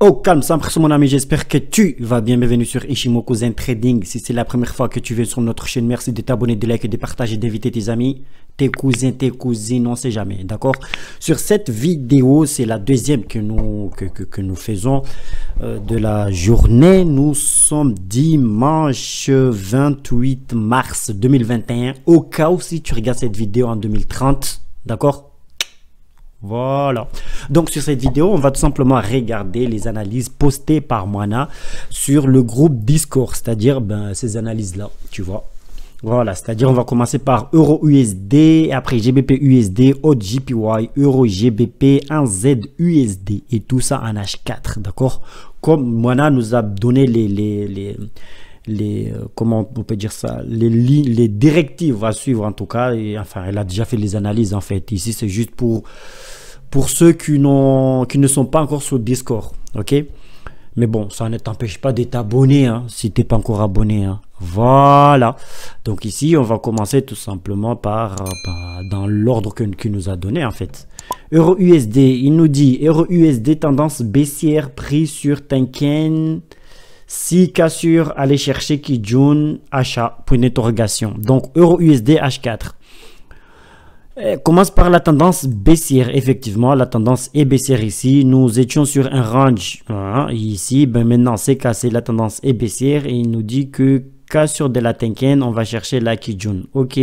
Au calme, ça mon ami, j'espère que tu vas bien. Bienvenue sur Ishimoku Cousin Trading. Si c'est la première fois que tu viens sur notre chaîne, merci de t'abonner, de liker, de partager, d'inviter tes amis, tes cousins, tes cousines, on sait jamais, d'accord Sur cette vidéo, c'est la deuxième que nous, que, que, nous faisons euh, de la journée. Nous sommes dimanche 28 mars 2021. Au cas où si tu regardes cette vidéo en 2030, d'accord voilà. Donc sur cette vidéo, on va tout simplement regarder les analyses postées par Moana sur le groupe Discord, c'est-à-dire ben, ces analyses-là, tu vois. Voilà, c'est-à-dire on va commencer par Euro USD, après GBP USD, EURGBP, Euro GBP, 1Z USD et tout ça en H4, d'accord Comme Moana nous a donné les, les les euh, comment on peut dire ça les directives à suivre en tout cas et enfin elle a déjà fait les analyses en fait ici c'est juste pour pour ceux qui qui ne sont pas encore sur Discord ok mais bon ça ne t'empêche pas d'être abonné hein, si t'es pas encore abonné hein. voilà donc ici on va commencer tout simplement par, euh, bah, dans l'ordre que qu'il nous a donné en fait euro USD il nous dit euro USD tendance baissière prix sur Tenken si sur aller chercher Kijun, achat, point d'interrogation. Donc euro usd H4. Eh, commence par la tendance baissière, effectivement, la tendance est baissière ici, nous étions sur un range hein, ici, ben maintenant c'est cassé, la tendance est baissière et il nous dit que cassure sur de la Tenken, on va chercher la Kijun. Ok,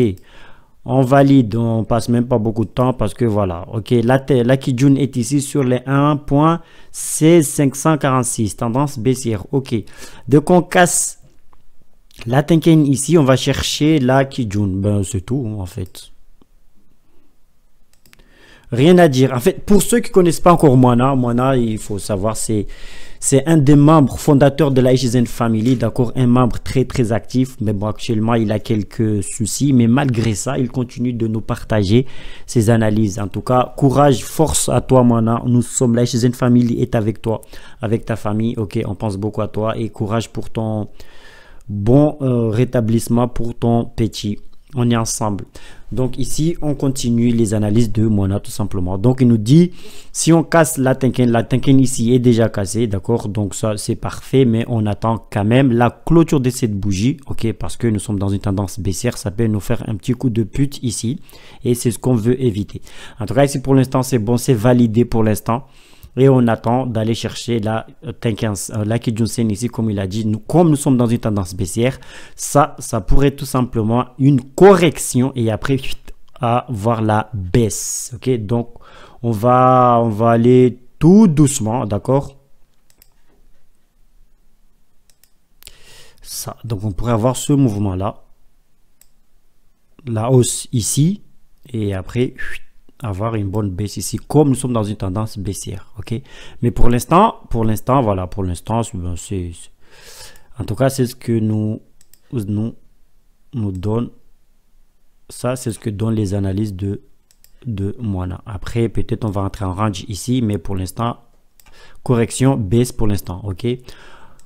on valide, on passe même pas beaucoup de temps parce que voilà, ok, la, la Kijun est ici sur les 1.16546, tendance baissière, ok. Donc on casse la Tenken ici, on va chercher la Kijun, ben c'est tout en fait, Rien à dire. En fait, pour ceux qui connaissent pas encore Moana, Moana, il faut savoir, c'est c'est un des membres fondateurs de la HZN Family, d'accord, un membre très très actif, mais bon, actuellement il a quelques soucis, mais malgré ça, il continue de nous partager ses analyses. En tout cas, courage, force à toi, Moana, Nous sommes la HSN Family est avec toi, avec ta famille. Ok, on pense beaucoup à toi et courage pour ton bon euh, rétablissement pour ton petit on est ensemble. Donc ici, on continue les analyses de mona tout simplement. Donc il nous dit, si on casse la Tenken, la Tenken ici est déjà cassée, d'accord Donc ça c'est parfait, mais on attend quand même la clôture de cette bougie, ok Parce que nous sommes dans une tendance baissière, ça peut nous faire un petit coup de pute ici. Et c'est ce qu'on veut éviter. En tout cas ici pour l'instant c'est bon, c'est validé pour l'instant et on attend d'aller chercher la 15 euh, euh, la Kijunsen ici, comme il a dit, nous, comme nous sommes dans une tendance baissière, ça, ça pourrait tout simplement une correction et après avoir la baisse. Ok, donc on va, on va aller tout doucement, d'accord Ça, donc on pourrait avoir ce mouvement là, la hausse ici et après avoir une bonne baisse ici, comme nous sommes dans une tendance baissière, ok Mais pour l'instant, pour l'instant, voilà, pour l'instant, c'est... Ben, en tout cas, c'est ce que nous, nous, nous donne... Ça, c'est ce que donnent les analyses de, de Moana. Après, peut-être on va entrer en range ici, mais pour l'instant, correction, baisse pour l'instant, ok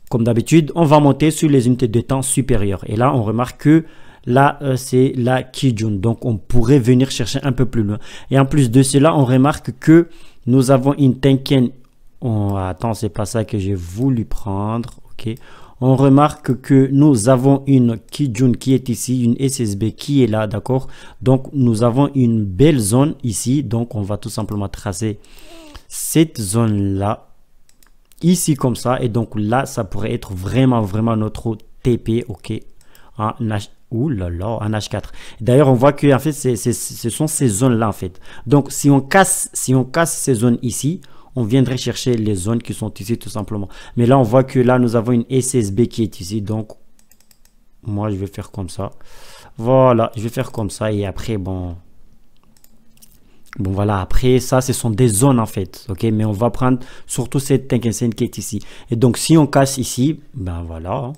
Comme d'habitude, on va monter sur les unités de temps supérieures. Et là, on remarque que Là, euh, c'est la Kijun. Donc, on pourrait venir chercher un peu plus loin. Et en plus de cela, on remarque que nous avons une Tenken. On... Attends, c'est pas ça que j'ai voulu prendre. Ok. On remarque que nous avons une Kijun qui est ici, une SSB qui est là, d'accord Donc, nous avons une belle zone ici. Donc, on va tout simplement tracer cette zone-là ici comme ça et donc là ça pourrait être vraiment vraiment notre TP ok Ouh là là, en H4. D'ailleurs, on voit que en fait, ce sont ces zones-là en fait. Donc, si on casse, si on casse ces zones ici, on viendrait chercher les zones qui sont ici tout simplement. Mais là, on voit que là, nous avons une SSB qui est ici. Donc, moi, je vais faire comme ça. Voilà, je vais faire comme ça et après, bon, Bon voilà, après ça, ce sont des zones en fait, ok Mais on va prendre surtout cette Tenken qui est ici. Et donc si on casse ici, ben voilà, hein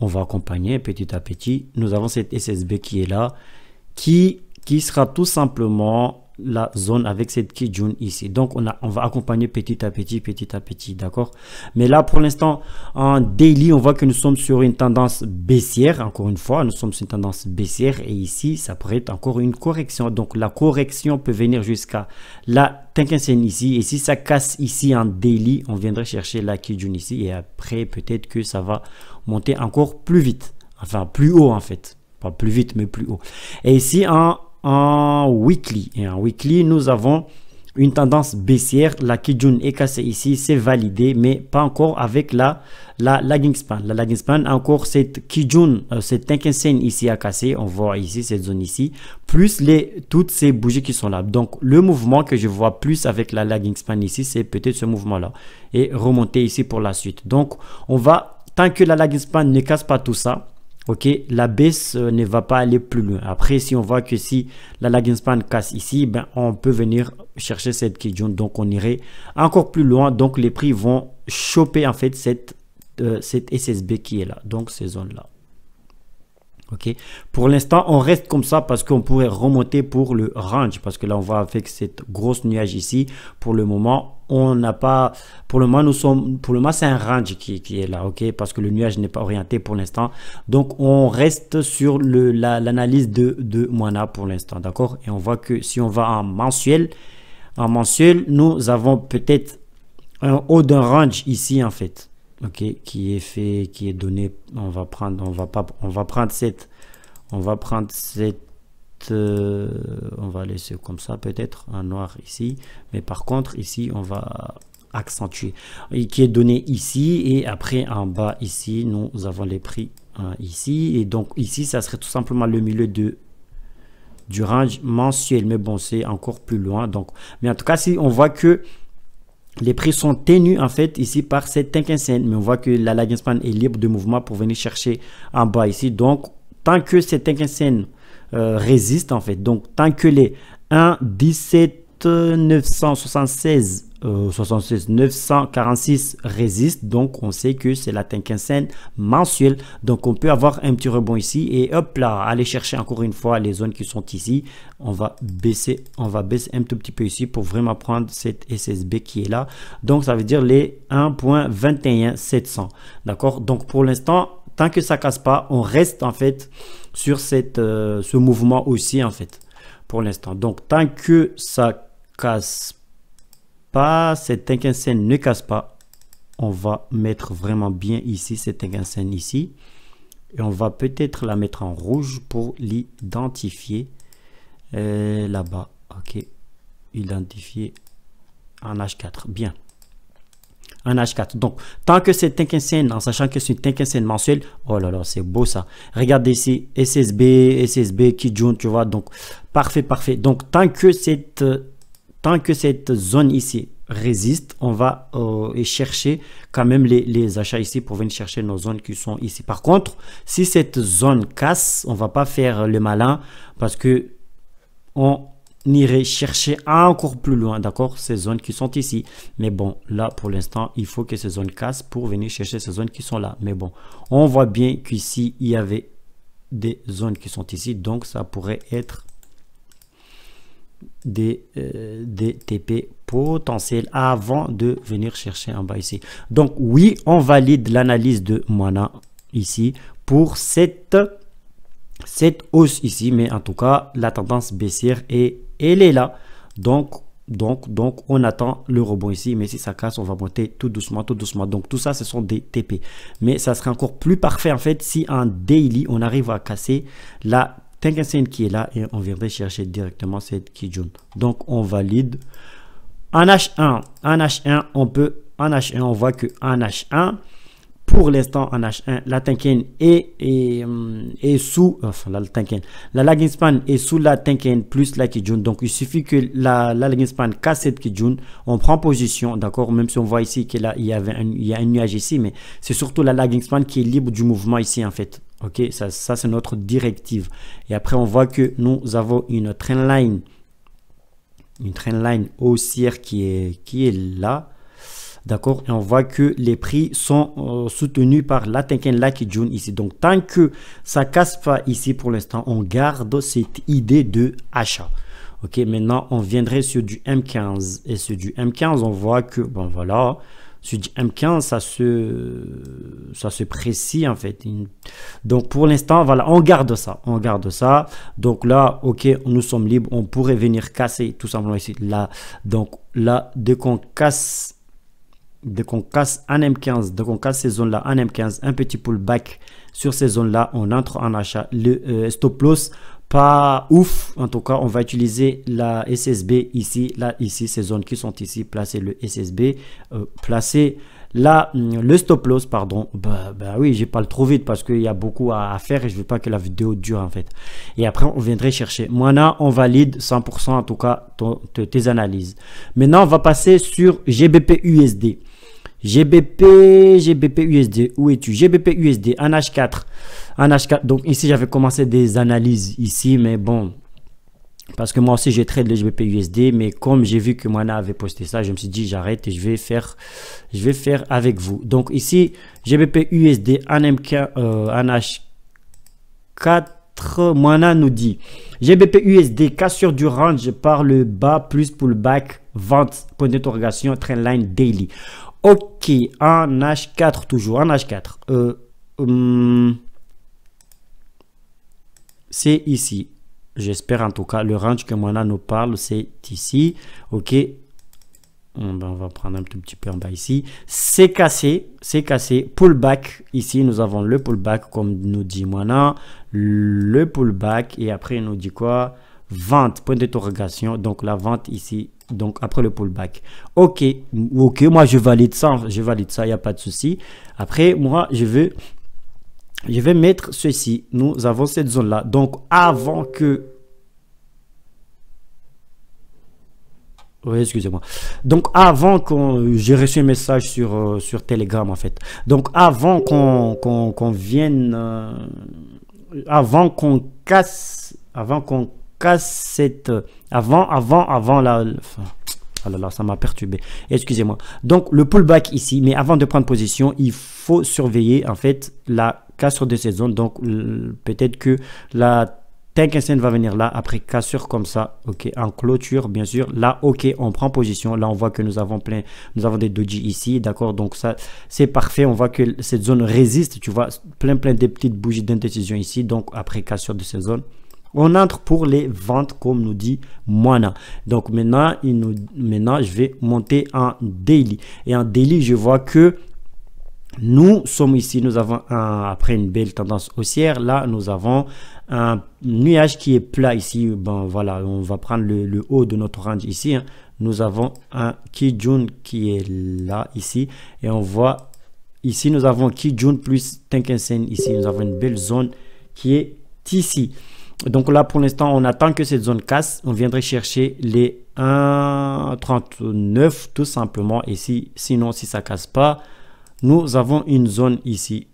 on va accompagner petit à petit. Nous avons cette SSB qui est là, qui, qui sera tout simplement la zone avec cette Kijun ici. Donc, on, a, on va accompagner petit à petit, petit à petit, d'accord Mais là, pour l'instant, en daily, on voit que nous sommes sur une tendance baissière, encore une fois, nous sommes sur une tendance baissière et ici, ça pourrait être encore une correction. Donc, la correction peut venir jusqu'à la Tenkinsen ici et si ça casse ici en daily, on viendrait chercher la Kijun ici et après, peut-être que ça va monter encore plus vite. Enfin, plus haut en fait. Pas plus vite, mais plus haut. Et ici, en, en weekly. Et en weekly, nous avons une tendance baissière. La Kijun est cassée ici, c'est validé, mais pas encore avec la, la lagging span. La lagging span, encore cette Kijun, un euh, cette Tenkensen ici à casser. On voit ici cette zone ici, plus les, toutes ces bougies qui sont là. Donc, le mouvement que je vois plus avec la lagging span ici, c'est peut-être ce mouvement-là. Et remonter ici pour la suite. Donc, on va Tant que la lag span ne casse pas tout ça, ok, la baisse euh, ne va pas aller plus loin. Après, si on voit que si la lag span casse ici, ben, on peut venir chercher cette question. Donc, on irait encore plus loin. Donc, les prix vont choper en fait cette, euh, cette SSB qui est là, donc ces zones-là. Ok. Pour l'instant, on reste comme ça parce qu'on pourrait remonter pour le range parce que là, on voit avec cette grosse nuage ici. Pour le moment, on n'a pas pour le moment nous sommes pour le moment c'est un range qui, est là ok parce que le nuage n'est pas orienté pour l'instant donc on reste sur le l'analyse de, de Moana pour l'instant d'accord et on voit que si on va en mensuel en mensuel nous avons peut-être un haut d'un range ici en fait ok qui est fait qui est donné on va prendre on va pas on va prendre cette on va prendre cette euh, on va laisser comme ça peut-être un noir ici mais par contre ici on va accentuer et qui est donné ici et après en bas ici nous avons les prix euh, ici et donc ici ça serait tout simplement le milieu de du range mensuel mais bon c'est encore plus loin donc mais en tout cas si on voit que les prix sont tenus en fait ici par cette 15 mais on voit que la lagging est libre de mouvement pour venir chercher en bas ici. Donc, tant que cette 15 euh, résiste en fait, donc tant que les 1,17976 76 946 résiste. Donc, on sait que c'est la quinzaine mensuelle. Donc, on peut avoir un petit rebond ici et hop là, aller chercher encore une fois les zones qui sont ici. On va baisser, on va baisser un tout petit peu ici pour vraiment prendre cette SSB qui est là. Donc, ça veut dire les 1.21700 D'accord? Donc, pour l'instant, tant que ça casse pas, on reste en fait sur cette, euh, ce mouvement aussi en fait pour l'instant. Donc tant que ça casse pas, cette c'est ne casse pas. On va mettre vraiment bien ici cette c'est ici. Et on va peut-être la mettre en rouge pour l'identifier euh, là-bas. Ok, identifier en H4. Bien. En H4. Donc, tant que c'est Tinkinsène, en sachant que c'est une Tinkinsène mensuelle, oh là là, c'est beau ça. Regardez ici, SSB, SSB, joint tu vois. Donc, parfait, parfait. Donc, tant que cette euh, Tant que cette zone ici résiste, on va euh, chercher quand même les, achats ici pour venir chercher nos zones qui sont ici. Par contre, si cette zone casse, on va pas faire le malin parce que on irait chercher encore plus loin, d'accord, ces zones qui sont ici. Mais bon, là, pour l'instant, il faut que ces zones cassent pour venir chercher ces zones qui sont là. Mais bon, on voit bien qu'ici, il y avait des zones qui sont ici, donc ça pourrait être des, euh, TP potentiels avant de venir chercher un bas ici. Donc oui, on valide l'analyse de Moana ici pour cette, cette hausse ici, mais en tout cas, la tendance baissière, est, elle est là. Donc, donc, donc, on attend le rebond ici, mais si ça casse, on va monter tout doucement, tout doucement. Donc, tout ça, ce sont des TP. Mais ça serait encore plus parfait, en fait, si un daily, on arrive à casser la qui est là et on viendrait chercher directement cette Kijun. Donc on valide. En H1, en H1, on peut, en H1, on voit que en H1, pour l'instant en H1, la Tenken euh, est, sous, enfin la Tenken, la lagging span est sous la plus la Kijun. Donc il suffit que la, la lagging span casse cette Kijun, on prend position, d'accord, même si on voit ici qu'il y, avait il y a un nuage ici, mais c'est surtout la lagging span qui est libre du mouvement ici en fait. Ok, ça, ça c'est notre directive. Et après, on voit que nous avons une trend line, une trend line haussière qui est, là. D'accord Et on voit que les prix sont euh, soutenus par la Tenken Lucky June ici. Donc, tant que ça casse pas ici pour l'instant, on garde cette idée de achat. Ok, maintenant, on viendrait sur du M15. Et sur du M15, on voit que, bon voilà, sur M15, ça se, ça se précise en fait. Donc pour l'instant, voilà, on garde ça. On garde ça. Donc là, ok, nous sommes libres. On pourrait venir casser tout simplement ici. Là, donc là, dès qu'on casse, de qu'on casse un M15, dès qu'on casse ces zones-là, un M15, un petit pullback sur ces zones-là, on entre en achat. Le euh, stop loss pas ouf. En tout cas, on va utiliser la SSB ici, là, ici, ces zones qui sont ici, placer le SSB, euh, placer là mm, le stop loss, pardon. Bah, bah oui, j'ai pas le trop vite parce qu'il y a beaucoup à, faire et je veux pas que la vidéo dure en fait. Et après, on viendrait chercher. Moi, on valide 100% en tout cas tes analyses. Maintenant, on va passer sur GBP USD. GBP, GBP USD, où es-tu GBP USD, un H4. en H4. Donc ici, j'avais commencé des analyses ici, mais bon. Parce que moi aussi, je trade le GBP USD, mais comme j'ai vu que Moana avait posté ça, je me suis dit, j'arrête et je vais faire, je vais faire avec vous. Donc ici, GBP USD, un MK, H4. Euh, Moana nous dit GBP USD cassure du range par le bas plus pullback vente point d'interrogation line daily Ok, un H4 toujours, un H4. Euh, hum, c'est ici. J'espère en tout cas, le range que Moana nous parle, c'est ici. Ok, hum, ben, on, va prendre un tout petit peu en bas ici. C'est cassé, c'est cassé. Pullback, ici nous avons le pullback comme nous dit Moana. Le pullback et après il nous dit quoi vente, point d'interrogation. Donc la vente ici, donc après le pullback. Ok, ok, moi je valide ça, je valide ça, il n'y a pas de souci. Après, moi je veux, je vais mettre ceci. Nous avons cette zone là. Donc avant que Oui, excusez-moi. Donc avant qu'on... J'ai reçu un message sur, euh, sur Telegram en fait. Donc avant qu'on qu'on vienne... Euh, avant qu'on casse... Avant qu'on casse cette... Euh, avant, avant, avant la... ah là là, ça m'a perturbé. Excusez-moi. Donc, le pullback ici, mais avant de prendre position, il faut surveiller, en fait, la cassure de cette zone. Donc, peut-être que la tank va venir là, après cassure comme ça, ok, en clôture bien sûr, là ok, on prend position, là on voit que nous avons plein, nous avons des doji ici, d'accord, donc ça c'est parfait, on voit que cette zone résiste, tu vois, plein plein de petites bougies d'indécision ici, donc après cassure de cette zone, on entre pour les ventes, comme nous dit Moana. Donc maintenant, maintenant, je vais monter en daily. Et en daily, je vois que nous sommes ici, nous avons un, après une belle tendance haussière, là nous avons un nuage qui est plat ici. Bon voilà, on va prendre le, haut de notre range ici. Hein. Nous avons un Kijun qui est là ici et on voit ici nous avons Kijun plus tenken ici. Nous avons une belle zone qui est ici. Donc là, pour l'instant, on attend que cette zone casse. On viendrait chercher les 1,39 tout simplement. Et sinon, si ça casse pas, nous avons une zone ici.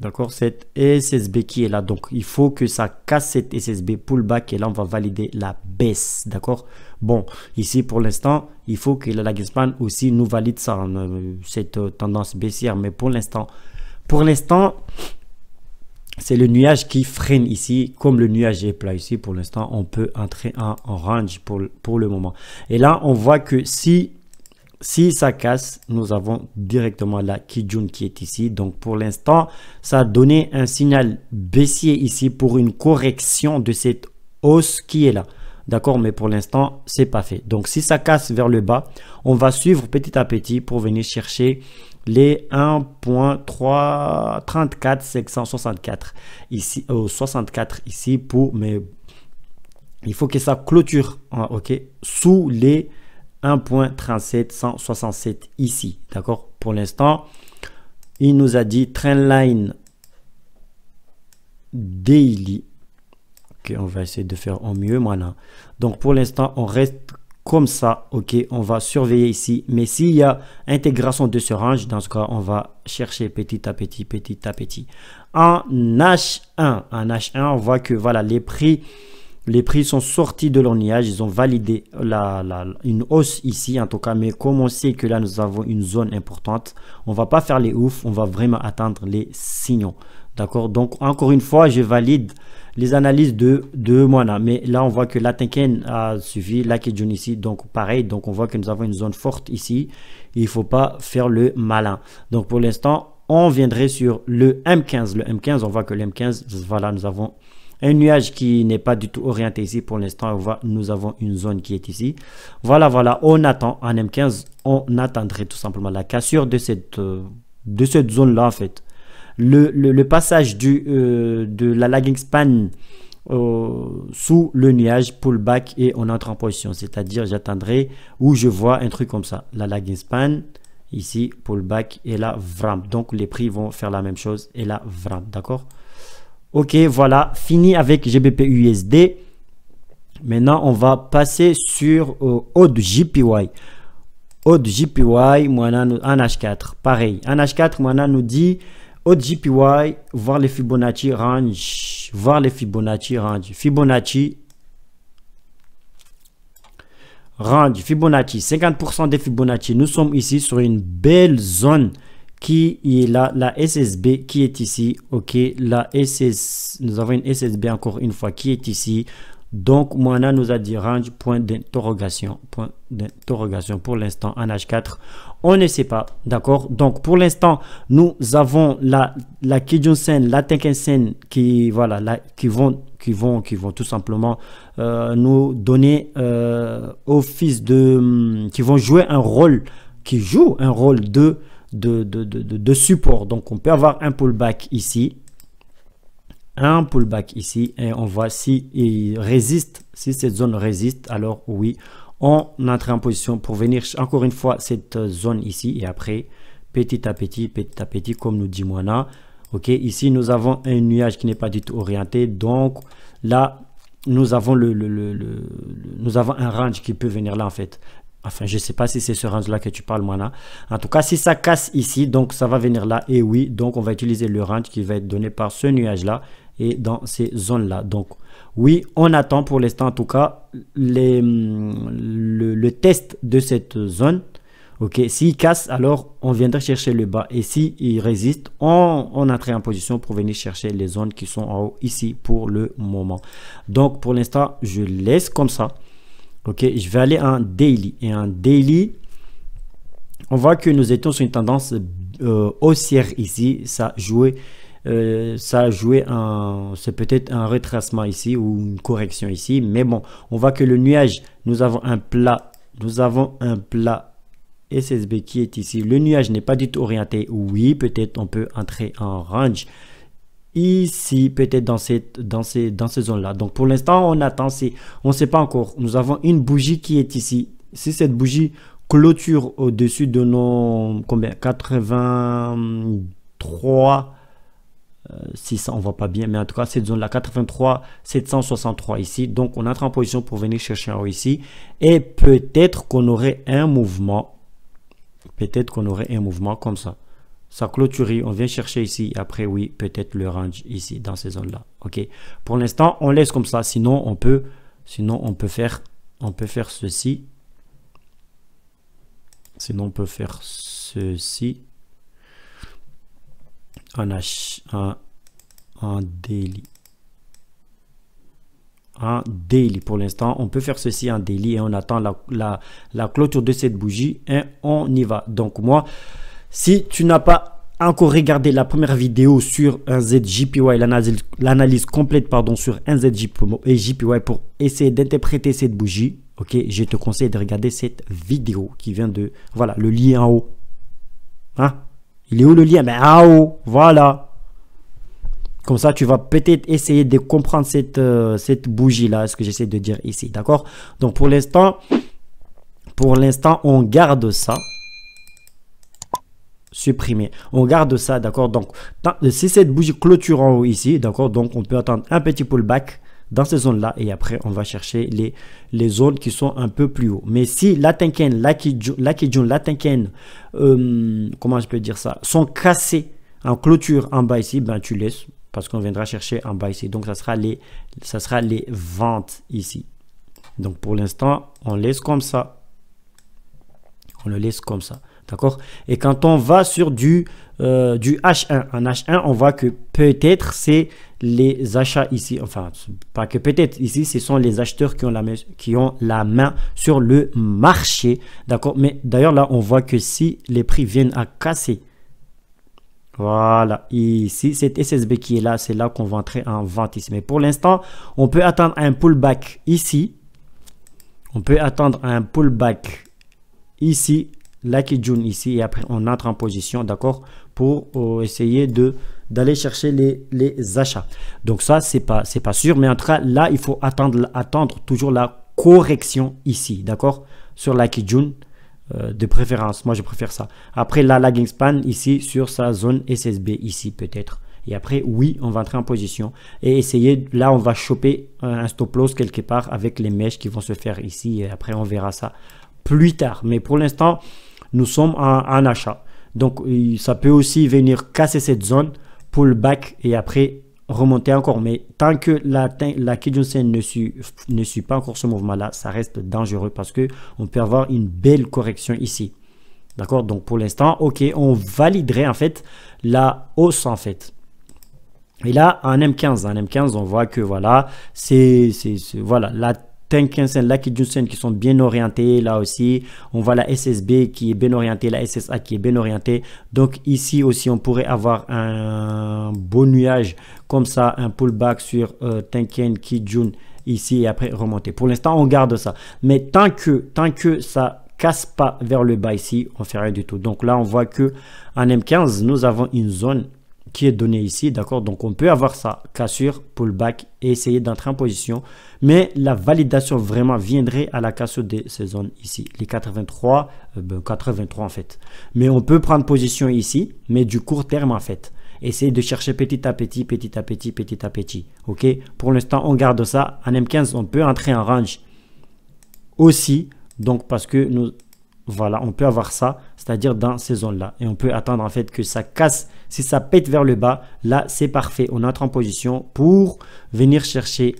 D'accord Cette SSB qui est là. Donc, il faut que ça casse cette SSB pullback. Et là, on va valider la baisse. D'accord Bon, ici, pour l'instant, il faut que la Lagispan aussi nous valide ça, hein, euh, cette euh, tendance baissière. Mais pour l'instant, pour l'instant c'est le nuage qui freine ici. Comme le nuage est plat ici, pour l'instant, on peut entrer en range pour, le moment. Et là, on voit que si, si ça casse, nous avons directement la Kijun qui est ici. Donc, pour l'instant, ça a donné un signal baissier ici pour une correction de cette hausse qui est là. D'accord, mais pour l'instant, c'est pas fait. Donc, si ça casse vers le bas, on va suivre petit à petit pour venir chercher les 1.334 564 ici euh, au 64 ici pour mais il faut que ça clôture hein, ok sous les 167 ici d'accord pour l'instant il nous a dit line daily ok on va essayer de faire au mieux maintenant donc pour l'instant on reste comme ça, ok, on va surveiller ici. Mais s'il y a intégration de ce range, dans ce cas, on va chercher petit à petit, petit à petit. En H1, en H1, on voit que voilà, les prix, les prix sont sortis de niage. ils ont validé la, une hausse ici en tout cas, mais comme on sait que là nous avons une zone importante, on va pas faire les oufs. on va vraiment attendre les signaux. D'accord Donc encore une fois, je valide les analyses de, de Moana. Mais là, on voit que la tinken a suivi La Kijun ici. Donc, pareil, donc on voit que nous avons une zone forte ici. Il ne faut pas faire le malin. Donc, pour l'instant, on viendrait sur le M15. Le M15, on voit que le M15, voilà, nous avons un nuage qui n'est pas du tout orienté ici pour l'instant. On voit, Nous avons une zone qui est ici. Voilà, voilà, on attend en M15. On attendrait tout simplement la cassure de cette, euh, de cette zone-là, en fait le, passage du, euh, de la lagging span euh, sous le nuage pullback et on entre en position. C'est-à-dire, j'attendrai où je vois un truc comme ça. La lagging span, ici, pullback et la vram. Donc, les prix vont faire la même chose et la vram. D'accord Ok, voilà. Fini avec GBP USD. Maintenant, on va passer sur euh, GPY. JPY. GPY, H4. Pareil. Un H4, moi, nous dit GPY voir les Fibonacci range. Voir les Fibonacci range. Fibonacci range. Fibonacci, 50% des Fibonacci. Nous sommes ici sur une belle zone qui est là, la SSB qui est ici. Ok, la SS, nous avons une SSB encore une fois qui est ici. Donc, Moana nous a dit range, point d'interrogation, point d'interrogation. Pour l'instant, en H4, on ne sait pas, d'accord Donc, pour l'instant, nous avons la, la sen la Sen qui, voilà, qui vont qui vont, qui vont tout simplement euh, nous donner office euh, de, qui vont jouer un rôle, qui joue un rôle de de, de, de, support. Donc on peut avoir un pullback ici, un pullback ici et on voit si il résiste, si cette zone résiste, alors oui, on entre en position pour venir encore une fois cette zone ici et après petit à petit, petit à petit, comme nous dit Moana. Ok, ici nous avons un nuage qui n'est pas du tout orienté, donc là nous avons le, le, le, nous avons un range qui peut venir là en fait. Enfin, je sais pas si c'est ce range-là que tu parles, Moana. En tout cas, si ça casse ici, donc ça va venir là. Et oui, donc on va utiliser le range qui va être donné par ce nuage-là et dans ces zones-là. Donc oui, on attend pour l'instant en tout cas hum, le, test de cette zone. Ok, s'il casse, alors on viendra chercher le bas. Et s'il il résiste, on, on en position pour venir chercher les zones qui sont en haut ici pour le moment. Donc pour l'instant, je laisse comme ça. Ok, je vais aller en daily. Et en daily, on voit que nous étions sur une tendance euh, haussière ici. Ça jouait euh, ça a joué un, c'est peut-être un retracement ici ou une correction ici, mais bon, on voit que le nuage, nous avons un plat, nous avons un plat SSB qui est ici. Le nuage n'est pas du tout orienté. Oui, peut-être on peut entrer en range ici, peut-être dans cette, dans ces, dans ces zones-là. Donc pour l'instant, on attend, c'est, on ne sait pas encore. Nous avons une bougie qui est ici. Si cette bougie clôture au-dessus de nos combien 83 euh, si ça on voit pas bien, mais en tout cas, cette zone-là, 83, 763 ici. Donc, on entre en position pour venir chercher un haut ici. Et peut-être qu'on aurait un mouvement. Peut-être qu'on aurait un mouvement comme ça. Ça clôturie, on vient chercher ici. Après, oui, peut-être le range ici, dans ces zones-là. OK. Pour l'instant, on laisse comme ça. Sinon, on peut, sinon, on peut faire, on peut faire ceci. Sinon, on peut faire ceci un délit un daily. un daily pour l'instant. On peut faire ceci en daily et on attend la, la, clôture de cette bougie et on y va. Donc moi, si tu n'as pas encore regardé la première vidéo sur un ZJPY, l'analyse complète pardon, sur un ZJPY pour essayer d'interpréter cette bougie. Ok, je te conseille de regarder cette vidéo qui vient de... Voilà, le lien en haut. Hein il est où le lien Ben ah haut, voilà. Comme ça, tu vas peut-être essayer de comprendre cette, euh, cette bougie-là, ce que j'essaie de dire ici, d'accord Donc pour l'instant, pour l'instant, on garde ça. Supprimer. On garde ça, d'accord Donc, si cette bougie clôture en haut ici, d'accord Donc, on peut attendre un petit pullback dans ces zones-là et après on va chercher les, les zones qui sont un peu plus haut. Mais si la Tenken, la Kijun, la, euh, comment je peux dire ça, sont cassés en clôture en bas ici, ben tu laisses parce qu'on viendra chercher en bas ici. Donc ça sera les, ça sera les ventes ici. Donc pour l'instant, on laisse comme ça. On le laisse comme ça. D'accord Et quand on va sur du, euh, du H1, en H1, on voit que peut-être c'est les achats ici, enfin, pas que peut-être ici, ce sont les acheteurs qui ont la main, qui ont la main sur le marché. D'accord Mais d'ailleurs, là, on voit que si les prix viennent à casser, voilà, ici, cette SSB qui est là, c'est là qu'on va entrer en vente ici. Mais pour l'instant, on peut attendre un pullback ici. On peut attendre un pullback ici Lucky June ici et après on entre en position d'accord pour euh, essayer de d'aller chercher les, achats donc ça c'est pas c'est pas sûr mais en tout cas là il faut attendre attendre toujours la correction ici d'accord sur Lucky June euh, de préférence moi je préfère ça après la lagging span ici sur sa zone SSB ici peut-être et après oui on va entrer en position et essayer là on va choper un stop loss quelque part avec les mèches qui vont se faire ici et après on verra ça plus tard mais pour l'instant nous sommes en, achat. Donc euh, ça peut aussi venir casser cette zone, le back et après remonter encore. Mais tant que la, la Kijunsen ne suit, ne suit pas encore ce mouvement-là, ça reste dangereux parce que on peut avoir une belle correction ici. D'accord Donc pour l'instant, ok, on validerait en fait la hausse en fait. Et là, en M15, en M15, on voit que voilà, c'est voilà, la Tenkensen là qui Junsen qui sont bien orientés là aussi. On voit la SSB qui est bien orientée, la SSA qui est bien orientée. Donc ici aussi on pourrait avoir un beau nuage comme ça, un pullback sur euh, Tenken qui ici et après remonter. Pour l'instant on garde ça. Mais tant que tant que ça casse pas vers le bas ici, on fait rien du tout. Donc là on voit que en M15 nous avons une zone qui est donné ici, d'accord Donc on peut avoir ça, cassure, pullback et essayer d'entrer en position, mais la validation vraiment viendrait à la cassure de ces zones ici, les 83, 83 euh, ben, en fait. Mais on peut prendre position ici, mais du court terme en fait. essayer de chercher petit à petit, petit à petit, petit à petit, ok Pour l'instant, on garde ça. En M15, on peut entrer en range aussi, donc parce que nous voilà, on peut avoir ça, c'est-à-dire dans ces zones-là. Et on peut attendre en fait que ça casse. Si ça pète vers le bas, là, c'est parfait. On entre en position pour venir chercher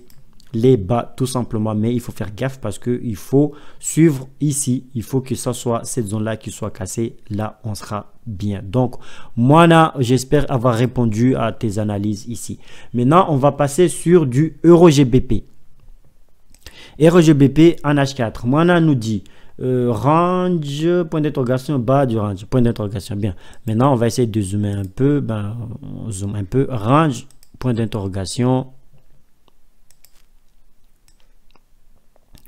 les bas tout simplement. Mais il faut faire gaffe parce qu'il faut suivre ici. Il faut que ça soit cette zone-là qui soit cassée. Là, on sera bien. Donc, Moana, j'espère avoir répondu à tes analyses ici. Maintenant, on va passer sur du EuroGBP. EuroGBP en H4. Moana nous dit... Euh, range, point d'interrogation, bas du range, point d'interrogation. Bien, maintenant on va essayer de zoomer un peu, ben, zoom un peu, range, point d'interrogation,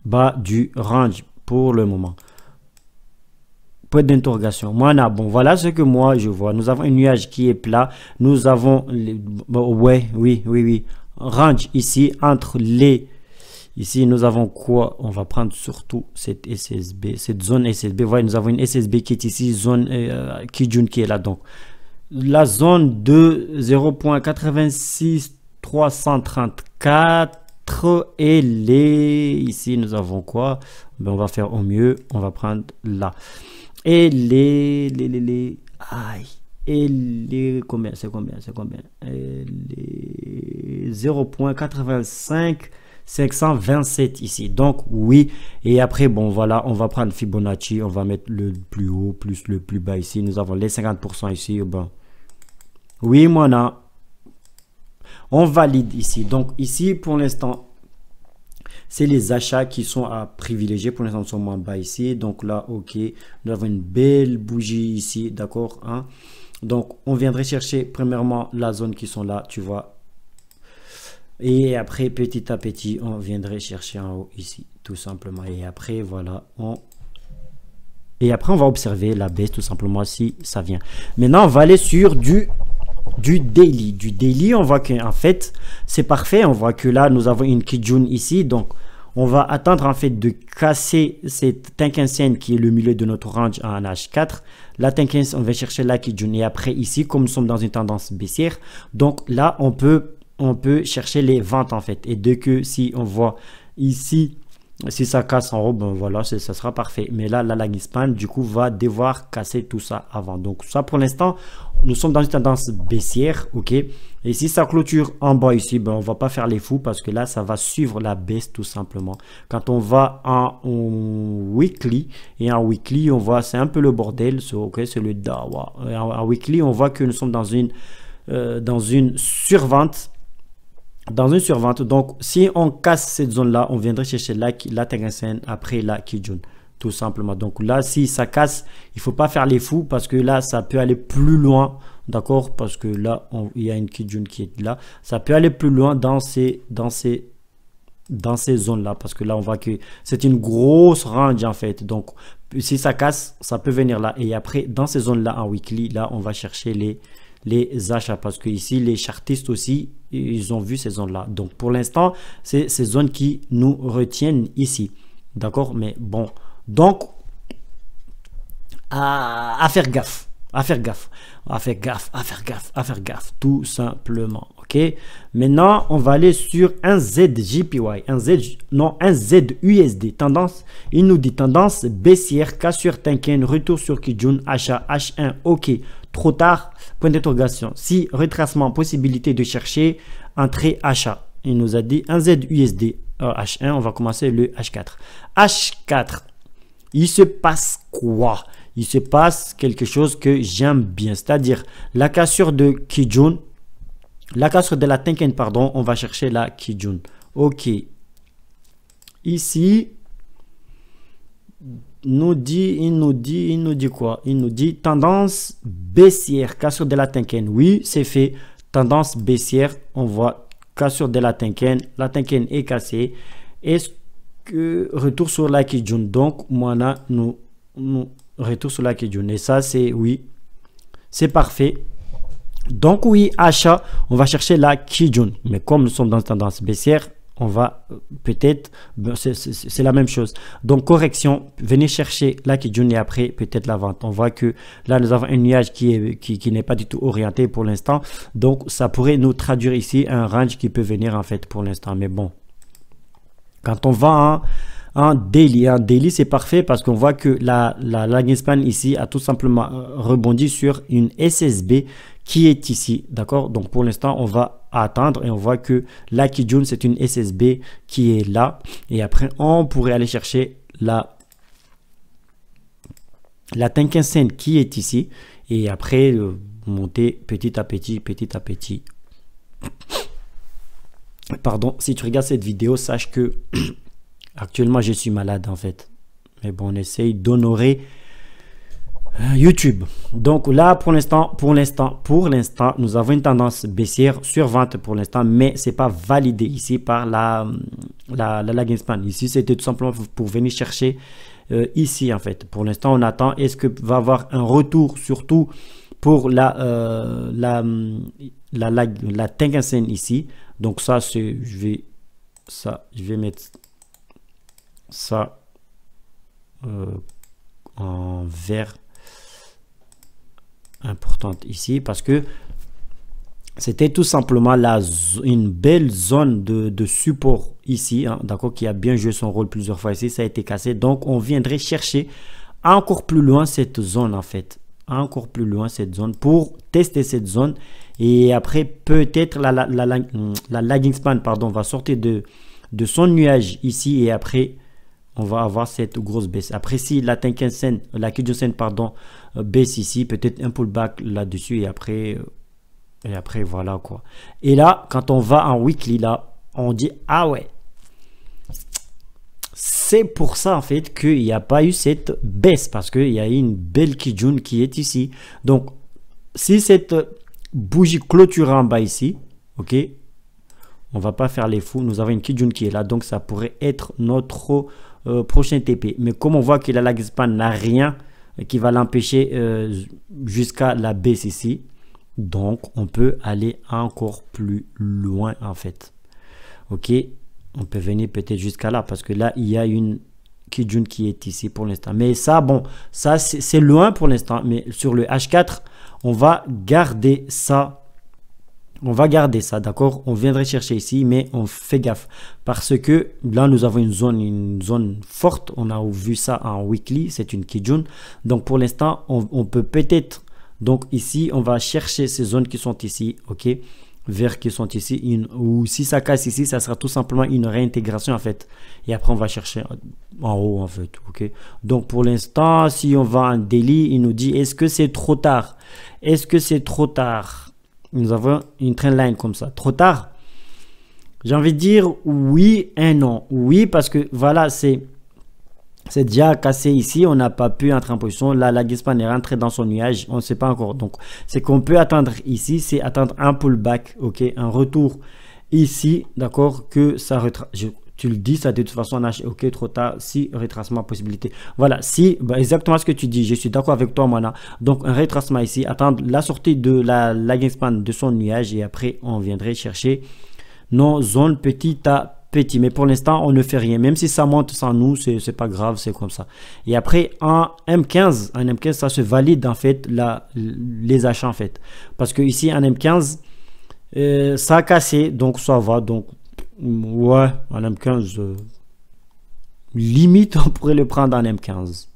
bas du range pour le moment. Point d'interrogation. Voilà, bon, voilà ce que moi je vois. Nous avons un nuage qui est plat. Nous avons, ouais, oui, oui, oui, range ici entre les Ici, nous avons quoi On va prendre surtout cette SSB, cette zone SSB. voyez, nous avons une SSB qui est ici, zone euh, Kijun qui est là. Donc, la zone de 0.86334 et les... Ici, nous avons quoi ben, On va faire au mieux. On va prendre là. Et les... les, les, les aïe et les combien c'est combien c'est combien euh, les 0.85 527 ici. Donc oui, et après, bon voilà, on va prendre Fibonacci, on va mettre le plus haut plus le plus bas ici. Nous avons les 50% ici. Eh bon oui, moi on valide ici. Donc ici, pour l'instant, c'est les achats qui sont à privilégier. Pour l'instant, sont moins bas ici. Donc là, ok, nous avons une belle bougie ici, d'accord hein? Donc, on viendrait chercher premièrement la zone qui sont là, tu vois, et après, petit à petit, on viendrait chercher en haut ici, tout simplement. Et après, voilà, on... Et après, on va observer la baisse, tout simplement, si ça vient. Maintenant, on va aller sur du du daily. Du daily, on voit qu'en fait, c'est parfait. On voit que là, nous avons une Kijun ici. Donc, on va attendre en fait de casser cette tinkinsienne qui est le milieu de notre range en H4. La Tenkinsen, on va chercher la Kijun. Et après, ici, comme nous sommes dans une tendance baissière, donc là, on peut on peut chercher les ventes en fait. Et de que si on voit ici, si ça casse en haut, ben voilà, ça sera parfait. Mais là, la Lagispan, du coup, va devoir casser tout ça avant. Donc ça, pour l'instant, nous sommes dans une tendance baissière, ok Et si ça clôture en bas ici, ben on va pas faire les fous parce que là, ça va suivre la baisse tout simplement. Quand on va en, weekly, et en weekly, on voit, c'est un peu le bordel, ok, c'est le dawa. En, weekly, on voit que nous sommes dans une, euh, dans une survente dans une survente. Donc, si on casse cette zone-là, on viendrait chercher la, la après la Kijun, tout simplement. Donc là, si ça casse, il faut pas faire les fous parce que là, ça peut aller plus loin, d'accord Parce que là, il y a une Kijun qui est là. Ça peut aller plus loin dans ces, dans ces dans ces zones-là, parce que là, on voit que c'est une grosse range, en fait. Donc, si ça casse, ça peut venir là. Et après, dans ces zones-là, en weekly, là, on va chercher les, les achats parce que ici les chartistes aussi ils ont vu ces zones là donc pour l'instant c'est ces zones qui nous retiennent ici d'accord mais bon donc à, faire gaffe à faire gaffe à faire gaffe à faire gaffe à faire gaffe tout simplement ok maintenant on va aller sur un ZJPY un Z non un ZUSD tendance il nous dit tendance baissière sur Tinken, retour sur Kijun achat H1 ok trop tard Point d'interrogation. Si retracement, possibilité de chercher entrée achat. Il nous a dit un z USD. H1, euh, on va commencer le H4. H4, il se passe quoi Il se passe quelque chose que j'aime bien, c'est-à-dire la cassure de Kijun, la cassure de la Tenken, pardon, on va chercher la Kijun. Ok. Ici, nous dit, il nous dit, il nous dit quoi Il nous dit tendance baissière, cassure de la tinken. Oui, c'est fait. Tendance baissière, on voit cassure de la tinken. La tinken est cassée. Est-ce que retour sur la Kijun Donc, moi, nous, nous, retour sur la Kijun. Et ça, c'est oui. C'est parfait. Donc oui, achat, on va chercher la Kijun. Mais comme nous sommes dans tendance baissière, on va euh, peut-être, ben, c'est la même chose. Donc, correction, venez chercher là qui et après, peut-être la vente. On voit que là, nous avons un nuage qui n'est qui, qui pas du tout orienté pour l'instant. Donc, ça pourrait nous traduire ici un range qui peut venir en fait pour l'instant. Mais bon, quand on va en, en daily, c'est parfait parce qu'on voit que la, la, span ici a tout simplement euh, rebondi sur une SSB qui est ici. D'accord Donc pour l'instant, on va attendre et on voit que la Kijun, c'est une SSB qui est là. Et après, on pourrait aller chercher la, la qui est ici. Et après, euh, monter petit à petit, petit à petit. Pardon, si tu regardes cette vidéo, sache que actuellement, je suis malade en fait. Mais bon, on essaye d'honorer euh, YouTube. Donc là, pour l'instant, pour l'instant, pour l'instant, nous avons une tendance baissière sur vente pour l'instant, mais c'est pas validé ici par la, la, la, la Ici, c'était tout simplement pour venir chercher euh, ici, en fait. Pour l'instant, on attend. Est-ce que va avoir un retour, surtout pour la, euh, la, la, la, la Tengensen ici. Donc ça, je vais, ça, je vais mettre ça en vert importante ici parce que c'était tout simplement la, une belle zone de, de support ici, d'accord, qui a bien joué son rôle plusieurs fois ici, ça a été cassé. Donc, on viendrait chercher encore plus loin cette zone en fait, encore plus loin cette zone pour tester cette zone. Et après, peut-être la, la, la, la, lagging span pardon, va sortir de, de son nuage ici et après on va avoir cette grosse baisse. Après, si la tenken la kijun pardon, euh, baisse ici, peut-être un pullback là-dessus et après, euh, et après, voilà quoi. Et là, quand on va en weekly, là, on dit, ah ouais, c'est pour ça en fait qu'il n'y a pas eu cette baisse parce qu'il y a une belle Kijun qui est ici. Donc, si cette bougie clôture en bas ici, ok, on va pas faire les fous. Nous avons une Kijun qui est là, donc ça pourrait être notre euh, prochain TP. Mais comme on voit que la l'Alagispan n'a rien euh, qui va l'empêcher euh, jusqu'à la baisse ici, donc on peut aller encore plus loin en fait. Ok, on peut venir peut-être jusqu'à là parce que là il y a une Kijun qui est ici pour l'instant. Mais ça, bon, ça c'est loin pour l'instant. Mais sur le H4, on va garder ça on va garder ça, d'accord On viendrait chercher ici, mais on fait gaffe. Parce que là, nous avons une zone, une zone forte. On a vu ça en weekly, c'est une Kijun. Donc, pour l'instant, on, peut peut-être... Donc, ici, on va chercher ces zones qui sont ici, ok Vers qui sont ici. ou si ça casse ici, ça sera tout simplement une réintégration, en fait. Et après, on va chercher en haut, en fait, ok Donc, pour l'instant, si on va en délit, il nous dit, est-ce que c'est trop tard Est-ce que c'est trop tard nous avons une trend line comme ça. Trop tard J'ai envie de dire oui et non. Oui, parce que voilà, c'est c'est déjà cassé ici, on n'a pas pu entrer en position. Là, la Gispan est rentrée dans son nuage, on ne sait pas encore. Donc, ce qu'on peut attendre ici, c'est attendre un pullback, ok, un retour ici, d'accord, que ça retrace tu le dis, ça de toute façon, ok, trop tard, si retracement possibilité. Voilà, si, bah, exactement ce que tu dis, je suis d'accord avec toi, Mana. Donc, un retracement ici, attendre la sortie de la lagging span de son nuage et après, on viendrait chercher nos zones petit à petit. Mais pour l'instant, on ne fait rien. Même si ça monte sans nous, c'est pas grave, c'est comme ça. Et après, en M15, en M15, ça se valide en fait les achats en fait. Parce que ici, en M15, euh, ça a cassé, donc ça va, donc Ouais, en M15. Euh, limite, on pourrait le prendre en M15.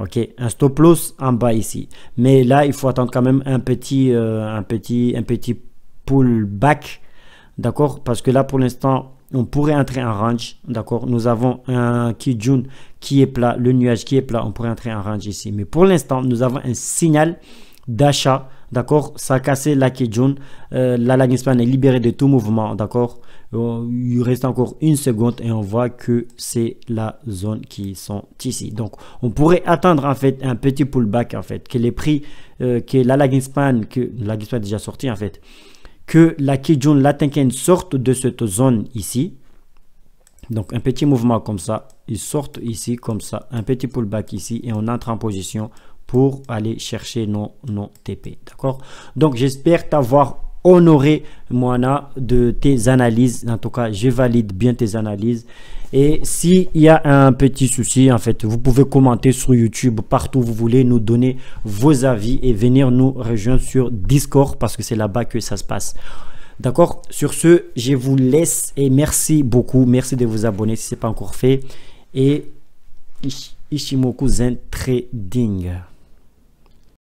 Ok, un stop loss en bas ici. Mais là, il faut attendre quand même un petit, euh, un petit, un petit D'accord Parce que là, pour l'instant, on pourrait entrer en range. D'accord Nous avons un Kijun qui est plat, le nuage qui est plat. On pourrait entrer en range ici. Mais pour l'instant, nous avons un signal d'achat D'accord ça a cassé euh, la la span est libérée de tout mouvement. D'accord euh, Il reste encore une seconde et on voit que c'est la zone qui sont ici. Donc, on pourrait attendre en fait un petit pullback en fait, que les prix, euh, que la langue que la span est déjà sortie en fait, que la Kijun, la Tenken sorte de cette zone ici. Donc, un petit mouvement comme ça, ils sortent ici comme ça, un petit pullback ici et on entre en position pour aller chercher nos, TP. D'accord Donc, j'espère t'avoir honoré, Moana, de tes analyses. En tout cas, je valide bien tes analyses. Et s'il y a un petit souci, en fait, vous pouvez commenter sur YouTube, partout où vous voulez, nous donner vos avis et venir nous rejoindre sur Discord parce que c'est là-bas que ça se passe. D'accord Sur ce, je vous laisse et merci beaucoup. Merci de vous abonner si ce n'est pas encore fait. Et Ishimoku Zen Trading.